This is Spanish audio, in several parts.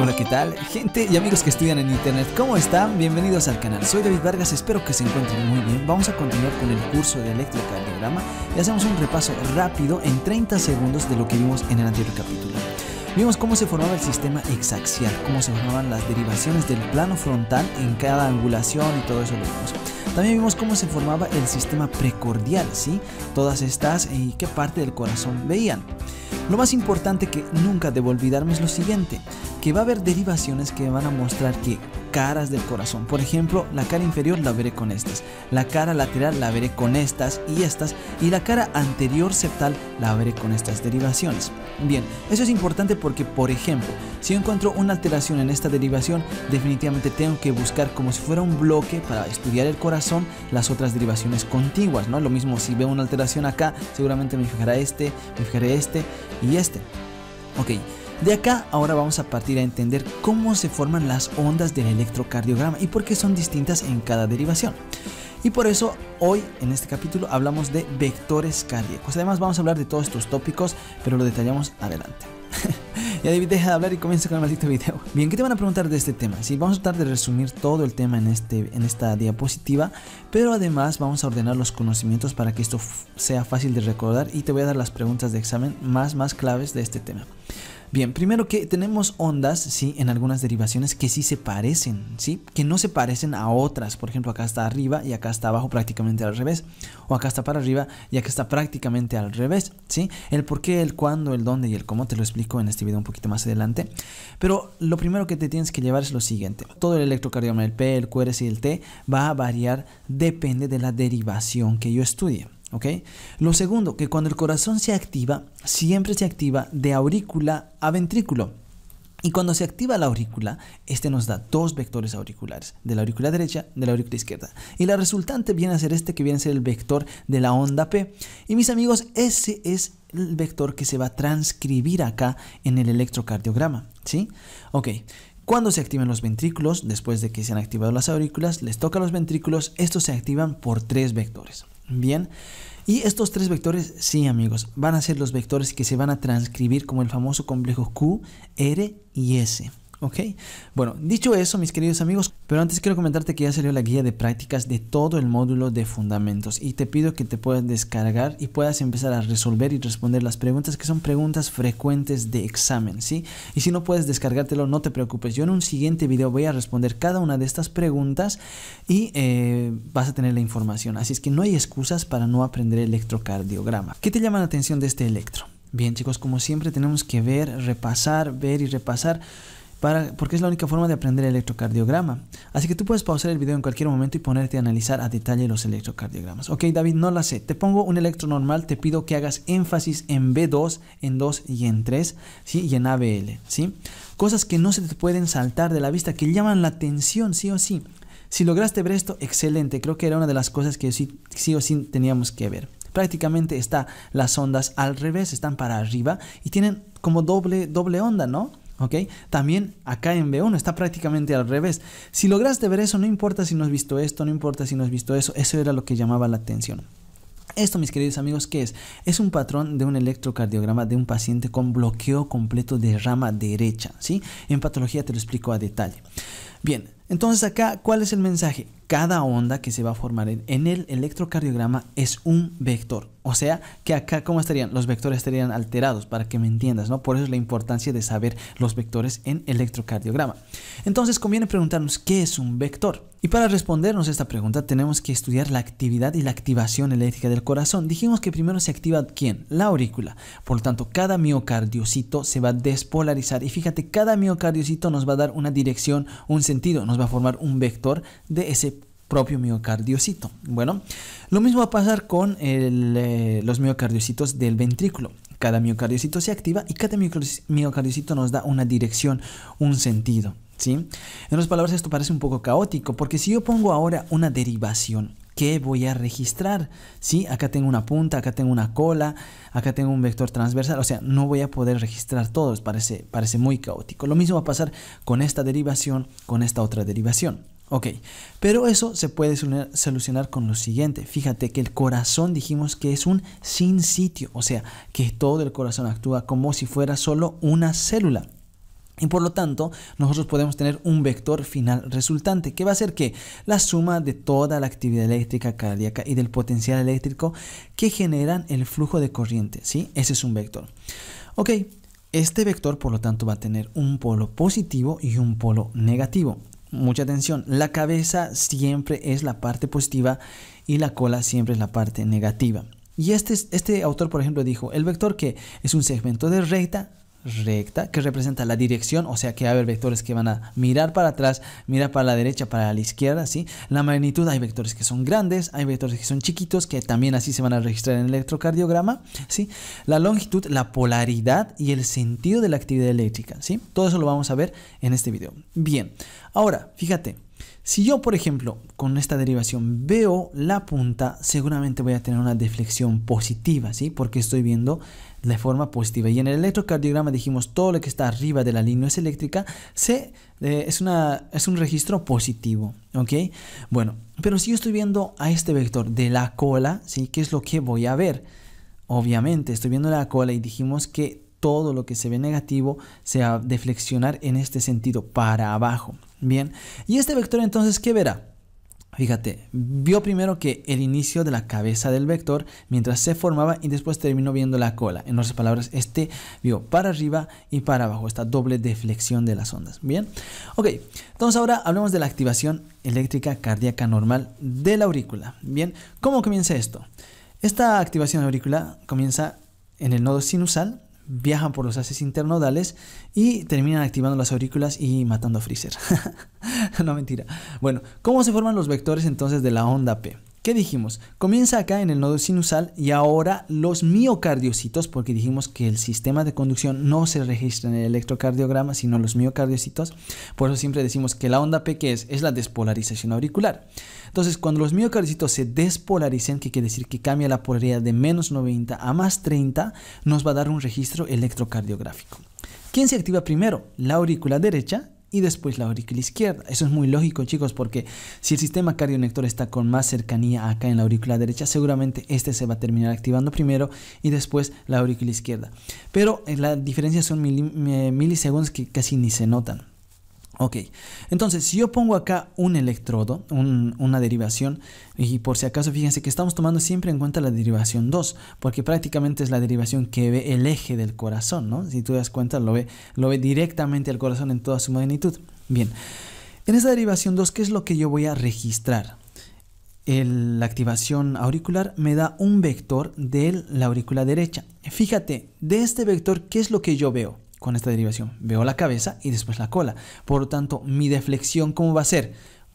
Hola, ¿qué tal? Gente y amigos que estudian en internet, ¿cómo están? Bienvenidos al canal. Soy David Vargas, espero que se encuentren muy bien. Vamos a continuar con el curso de electrocardiograma y hacemos un repaso rápido en 30 segundos de lo que vimos en el anterior capítulo. Vimos cómo se formaba el sistema exaxial, cómo se formaban las derivaciones del plano frontal en cada angulación y todo eso lo vimos. También vimos cómo se formaba el sistema precordial, ¿sí? Todas estas y qué parte del corazón veían. Lo más importante que nunca debo olvidarme es lo siguiente que va a haber derivaciones que van a mostrar que caras del corazón. Por ejemplo, la cara inferior la veré con estas, la cara lateral la veré con estas y estas, y la cara anterior septal la veré con estas derivaciones. Bien, eso es importante porque, por ejemplo, si yo encuentro una alteración en esta derivación, definitivamente tengo que buscar como si fuera un bloque para estudiar el corazón las otras derivaciones contiguas, ¿no? Lo mismo si veo una alteración acá, seguramente me fijará este, me fijaré este y este. Ok. De acá ahora vamos a partir a entender cómo se forman las ondas del electrocardiograma y por qué son distintas en cada derivación. Y por eso hoy en este capítulo hablamos de vectores cardíacos. Además vamos a hablar de todos estos tópicos, pero lo detallamos adelante. ya David deja de hablar y comienza con el maldito video. Bien, ¿qué te van a preguntar de este tema? Sí, vamos a tratar de resumir todo el tema en, este, en esta diapositiva, pero además vamos a ordenar los conocimientos para que esto sea fácil de recordar y te voy a dar las preguntas de examen más, más claves de este tema. Bien, primero que tenemos ondas, ¿sí? En algunas derivaciones que sí se parecen, ¿sí? Que no se parecen a otras. Por ejemplo, acá está arriba y acá está abajo prácticamente al revés. O acá está para arriba y acá está prácticamente al revés, ¿sí? El por qué, el cuándo, el dónde y el cómo te lo explico en este video un poquito más adelante. Pero lo primero que te tienes que llevar es lo siguiente. Todo el electrocardiograma, el P, el QRS y el T va a variar depende de la derivación que yo estudie. Lo segundo, que cuando el corazón se activa, siempre se activa de aurícula a ventrículo. Y cuando se activa la aurícula, este nos da dos vectores auriculares, de la aurícula derecha, de la aurícula izquierda. Y la resultante viene a ser este, que viene a ser el vector de la onda P. Y mis amigos, ese es el vector que se va a transcribir acá en el electrocardiograma, ¿sí? cuando se activan los ventrículos, después de que se han activado las aurículas, les toca los ventrículos, estos se activan por tres vectores. Bien. Y estos tres vectores, sí amigos, van a ser los vectores que se van a transcribir como el famoso complejo Q, R y S. ¿Ok? Bueno, dicho eso, mis queridos amigos, pero antes quiero comentarte que ya salió la guía de prácticas de todo el módulo de fundamentos y te pido que te puedas descargar y puedas empezar a resolver y responder las preguntas que son preguntas frecuentes de examen, ¿sí? Y si no puedes descargártelo, no te preocupes. Yo en un siguiente video voy a responder cada una de estas preguntas y eh, vas a tener la información. Así es que no hay excusas para no aprender electrocardiograma. ¿Qué te llama la atención de este electro? Bien chicos, como siempre tenemos que ver, repasar, ver y repasar porque es la única forma de aprender el electrocardiograma. Así que tú puedes pausar el video en cualquier momento y ponerte a analizar a detalle los electrocardiogramas. Ok, David, no la sé. Te pongo un electro normal, te pido que hagas énfasis en B2, en 2 y en 3, ¿sí? Y en ABL, ¿sí? Cosas que no se te pueden saltar de la vista, que llaman la atención, sí o sí. Si lograste ver esto, excelente. Creo que era una de las cosas que sí, sí o sí teníamos que ver prácticamente está las ondas al revés, están para arriba y tienen como doble, doble onda, ¿no? ¿ok? También acá en B1 está prácticamente al revés. Si lograste ver eso, no importa si no has visto esto, no importa si no has visto eso, eso era lo que llamaba la atención. Esto, mis queridos amigos, ¿qué es? Es un patrón de un electrocardiograma de un paciente con bloqueo completo de rama derecha, ¿sí? En patología te lo explico a detalle. Bien, entonces acá, ¿cuál es el mensaje? cada onda que se va a formar en, el electrocardiograma es un vector. O sea, que acá, ¿cómo estarían? Los vectores estarían alterados, para que me entiendas, ¿no? Por eso es la importancia de saber los vectores en electrocardiograma. Entonces, conviene preguntarnos, ¿qué es un vector? Y para respondernos a esta pregunta, tenemos que estudiar la actividad y la activación eléctrica del corazón. Dijimos que primero se activa ¿quién? La aurícula. Por lo tanto, cada miocardiocito se va a despolarizar. Y fíjate, cada miocardiocito nos va a dar una dirección, un sentido, nos va a formar un vector de ese propio miocardiocito. Bueno, lo mismo va a pasar con eh, los miocardiocitos del ventrículo. Cada miocardiocito se activa y cada miocardiocito nos da una dirección, un sentido. ¿sí? En otras palabras, esto parece un poco caótico, porque si yo pongo ahora una derivación, ¿qué voy a registrar? ¿Sí? Acá tengo una punta, acá tengo una cola, acá tengo un vector transversal, o sea, no voy a poder registrar todos, parece, parece muy caótico. Lo mismo va a pasar con esta derivación, con esta otra derivación. Ok, pero eso se puede solucionar con lo siguiente. Fíjate que el corazón dijimos que es un sin sitio, o sea, que todo el corazón actúa como si fuera solo una célula. Y por lo tanto, nosotros podemos tener un vector final resultante, que va a ser que la suma de toda la actividad eléctrica cardíaca y del potencial eléctrico que generan el flujo de corriente, ¿sí? Ese es un vector. Ok, este vector por lo tanto va a tener un polo positivo y un polo negativo mucha atención, la cabeza siempre es la parte positiva y la cola siempre es la parte negativa. Y este, este autor, por ejemplo, dijo, el vector que es un segmento de recta recta que representa la dirección, o sea que va a haber vectores que van a mirar para atrás, mirar para la derecha, para la izquierda, ¿sí? La magnitud, hay vectores que son grandes, hay vectores que son chiquitos, que también así se van a registrar en el electrocardiograma, ¿sí? La longitud, la polaridad y el sentido de la actividad eléctrica, ¿sí? Todo eso lo vamos a ver en este video. Bien, ahora, fíjate, si yo, por ejemplo, con esta derivación veo la punta, seguramente voy a tener una deflexión positiva, ¿sí? Porque estoy viendo de forma positiva. Y en el electrocardiograma dijimos todo lo que está arriba de la línea eléctrica eh, es, una, es un registro positivo, ¿ok? Bueno, pero si yo estoy viendo a este vector de la cola, ¿sí? ¿Qué es lo que voy a ver? Obviamente, estoy viendo la cola y dijimos que todo lo que se ve negativo se va a deflexionar en este sentido para abajo. Bien, y este vector entonces, ¿qué verá? Fíjate, vio primero que el inicio de la cabeza del vector mientras se formaba y después terminó viendo la cola. En otras palabras, este vio para arriba y para abajo, esta doble deflexión de las ondas. Bien, ok, entonces ahora hablemos de la activación eléctrica cardíaca normal de la aurícula. Bien, ¿cómo comienza esto? Esta activación aurícula comienza en el nodo sinusal viajan por los haces internodales y terminan activando las aurículas y matando a Freezer. no mentira. Bueno, ¿cómo se forman los vectores entonces de la onda P? ¿Qué dijimos? Comienza acá en el nodo sinusal y ahora los miocardiocitos, porque dijimos que el sistema de conducción no se registra en el electrocardiograma, sino los miocardiocitos. Por eso siempre decimos que la onda P que es es la despolarización auricular. Entonces, cuando los miocardiocitos se despolaricen, que quiere decir que cambia la polaridad de menos 90 a más 30, nos va a dar un registro electrocardiográfico. ¿Quién se activa primero? La aurícula derecha y después la aurícula izquierda. Eso es muy lógico, chicos, porque si el sistema cardionector está con más cercanía acá en la aurícula derecha, seguramente este se va a terminar activando primero y después la aurícula izquierda. Pero eh, la diferencia son eh, milisegundos que casi ni se notan. Ok, entonces si yo pongo acá un electrodo, una derivación, y por si acaso fíjense que estamos tomando siempre en cuenta la derivación 2, porque prácticamente es la derivación que ve el eje del corazón, ¿no? Si tú das cuenta, lo ve, lo ve directamente el corazón en toda su magnitud. Bien, en esa derivación 2, ¿qué es lo que yo voy a registrar? la activación auricular me da un vector de la aurícula derecha. Fíjate, de este vector, ¿qué es lo que yo veo? con esta derivación. Veo la cabeza y después la cola. Por lo tanto, mi deflexión, ¿cómo va a ser?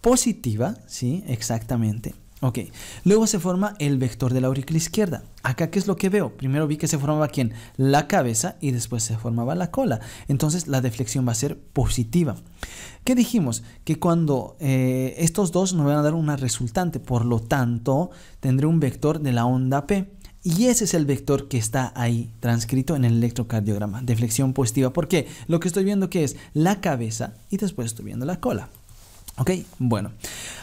Positiva, ¿sí? Exactamente. Ok, luego se forma el vector de la aurícula izquierda. Acá, ¿qué es lo que veo? Primero vi que se formaba quién? La cabeza y después se formaba la cola. Entonces, la deflexión va a ser positiva. ¿Qué dijimos? Que cuando eh, estos dos nos van a dar una resultante, por lo tanto, tendré un vector de la onda P. Y ese es el vector que está ahí transcrito en el electrocardiograma, deflexión positiva, ¿Por qué? lo que estoy viendo que es la cabeza y después estoy viendo la cola. Ok, bueno,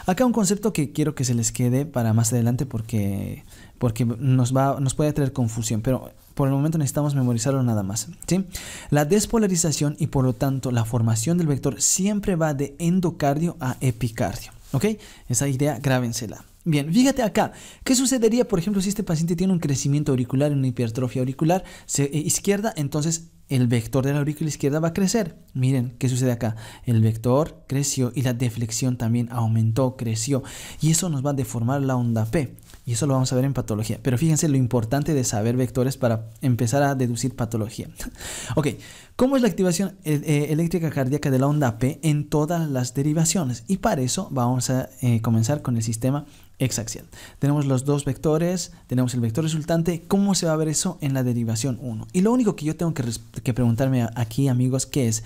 acá un concepto que quiero que se les quede para más adelante porque, porque nos, va, nos puede traer confusión, pero por el momento necesitamos memorizarlo nada más. ¿sí? La despolarización y por lo tanto la formación del vector siempre va de endocardio a epicardio. ¿Ok? Esa idea grábensela. Bien, fíjate acá, ¿qué sucedería, por ejemplo, si este paciente tiene un crecimiento auricular, una hipertrofia auricular eh, izquierda? Entonces el vector de la aurícula izquierda va a crecer. Miren qué sucede acá. El vector creció y la deflexión también aumentó, creció. Y eso nos va a deformar la onda P. Y eso lo vamos a ver en patología. Pero fíjense lo importante de saber vectores para empezar a deducir patología. ok, ¿cómo es la activación eh, eh, eléctrica cardíaca de la onda P en todas las derivaciones? Y para eso vamos a eh, comenzar con el sistema exaxial. Tenemos los dos vectores, tenemos el vector resultante. ¿Cómo se va a ver eso en la derivación 1? Y lo único que yo tengo que, que preguntarme aquí, amigos, ¿qué es?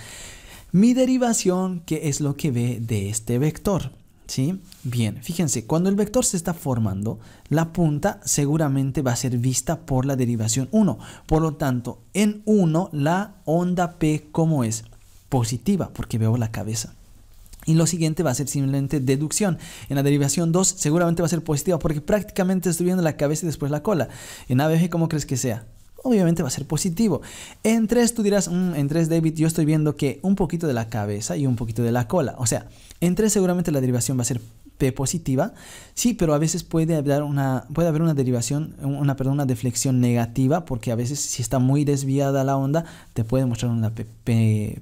Mi derivación, ¿qué es lo que ve de este vector? ¿Sí? Bien, fíjense, cuando el vector se está formando, la punta seguramente va a ser vista por la derivación 1. Por lo tanto, en 1 la onda P, ¿cómo es? Positiva, porque veo la cabeza. Y lo siguiente va a ser simplemente deducción. En la derivación 2 seguramente va a ser positiva porque prácticamente estoy viendo la cabeza y después la cola. En ABG, ¿cómo crees que sea? obviamente va a ser positivo. En 3 tú dirás, mm, en 3 David, yo estoy viendo que un poquito de la cabeza y un poquito de la cola. O sea, en 3 seguramente la derivación va a ser P positiva, sí, pero a veces puede haber una, puede haber una derivación, una, perdón, una deflexión negativa, porque a veces si está muy desviada la onda, te puede mostrar una P,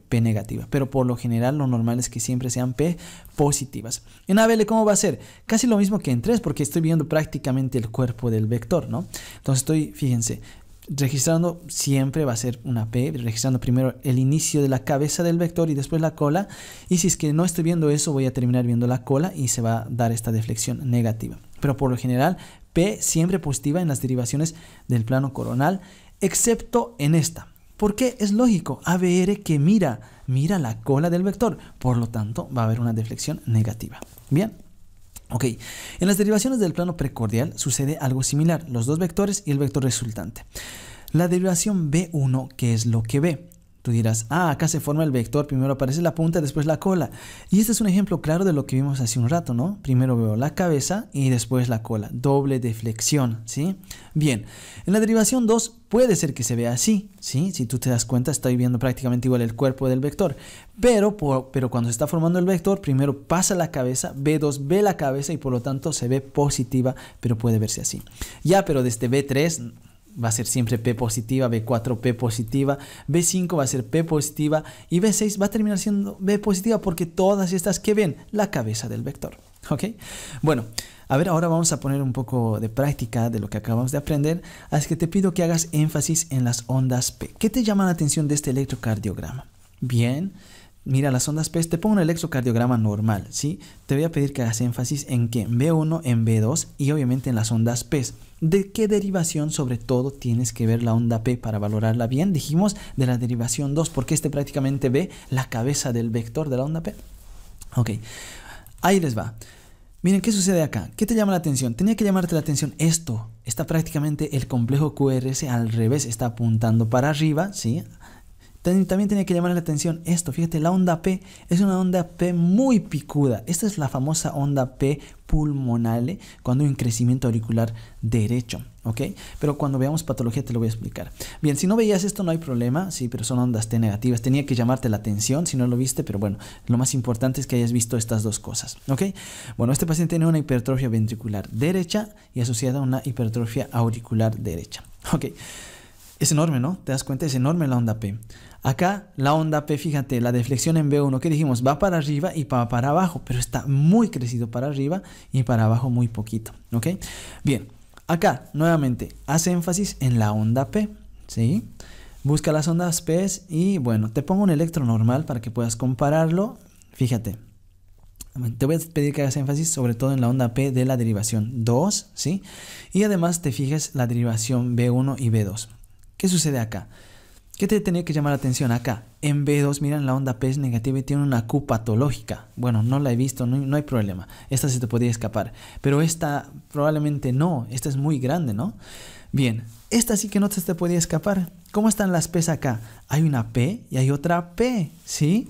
P, negativa. Pero por lo general, lo normal es que siempre sean P positivas. En ABL, ¿cómo va a ser? Casi lo mismo que en 3, porque estoy viendo prácticamente el cuerpo del vector, ¿no? Entonces estoy, fíjense, registrando siempre va a ser una P, registrando primero el inicio de la cabeza del vector y después la cola. Y si es que no estoy viendo eso, voy a terminar viendo la cola y se va a dar esta deflexión negativa. Pero por lo general, P siempre positiva en las derivaciones del plano coronal, excepto en esta. Porque es lógico, ABR que mira, mira la cola del vector, por lo tanto va a haber una deflexión negativa. Bien. Ok, en las derivaciones del plano precordial sucede algo similar, los dos vectores y el vector resultante. La derivación B1, que es lo que ve, Tú dirás, ah, acá se forma el vector, primero aparece la punta, después la cola. Y este es un ejemplo claro de lo que vimos hace un rato, ¿no? Primero veo la cabeza y después la cola, doble deflexión, ¿sí? Bien, en la derivación 2 puede ser que se vea así, ¿sí? Si tú te das cuenta, estoy viendo prácticamente igual el cuerpo del vector, pero, pero cuando se está formando el vector, primero pasa la cabeza, B2 ve la cabeza y por lo tanto se ve positiva, pero puede verse así. Ya, pero desde B3 va a ser siempre P positiva, B4 P positiva, B5 va a ser P positiva y B6 va a terminar siendo B positiva porque todas estas que ven la cabeza del vector. ¿Ok? Bueno, a ver, ahora vamos a poner un poco de práctica de lo que acabamos de aprender, así que te pido que hagas énfasis en las ondas P. ¿Qué te llama la atención de este electrocardiograma? Bien, Mira, las ondas P, te pongo un electrocardiograma normal, ¿sí? Te voy a pedir que hagas énfasis en que en B1, en B2 y obviamente en las ondas P. ¿De qué derivación sobre todo tienes que ver la onda P para valorarla bien? Dijimos de la derivación 2, porque este prácticamente ve la cabeza del vector de la onda P. Ok, ahí les va. Miren, ¿qué sucede acá? ¿Qué te llama la atención? Tenía que llamarte la atención esto. Está prácticamente el complejo QRS al revés, está apuntando para arriba, ¿sí? También tenía que llamar la atención esto, fíjate, la onda P es una onda P muy picuda. Esta es la famosa onda P pulmonale ¿eh? cuando hay un crecimiento auricular derecho, ¿ok? Pero cuando veamos patología te lo voy a explicar. Bien, si no veías esto no hay problema, sí, pero son ondas T negativas. Tenía que llamarte la atención si no lo viste, pero bueno, lo más importante es que hayas visto estas dos cosas, ¿ok? Bueno, este paciente tiene una hipertrofia ventricular derecha y asociada a una hipertrofia auricular derecha, ¿ok? es enorme, ¿no? Te das cuenta, es enorme la onda P. Acá la onda P, fíjate, la deflexión en B1 que dijimos va para arriba y va para abajo, pero está muy crecido para arriba y para abajo muy poquito, ¿ok? Bien, acá nuevamente hace énfasis en la onda P, ¿sí? Busca las ondas P y bueno, te pongo un electro normal para que puedas compararlo, fíjate. Te voy a pedir que hagas énfasis sobre todo en la onda P de la derivación 2, ¿sí? Y además te fijes la derivación B1 y B2. ¿Qué sucede acá? ¿Qué te tenía que llamar la atención acá? En B2, miran la onda P es negativa y tiene una Q patológica. Bueno, no la he visto, no, hay problema. Esta se te podía escapar. Pero esta probablemente no. Esta es muy grande, ¿no? Bien, esta sí que no te, te podía escapar. ¿Cómo están las P's acá? Hay una P y hay otra P, ¿sí?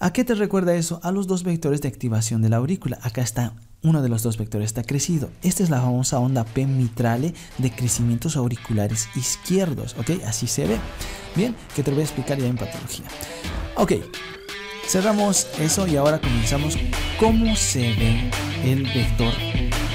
¿A qué te recuerda eso? A los dos vectores de activación de la aurícula. Acá está uno de los dos vectores está crecido. Esta es la famosa onda P mitrale de crecimientos auriculares izquierdos, ¿ok? Así se ve. Bien, que te voy a explicar ya en patología. Ok, cerramos eso y ahora comenzamos cómo se ve el vector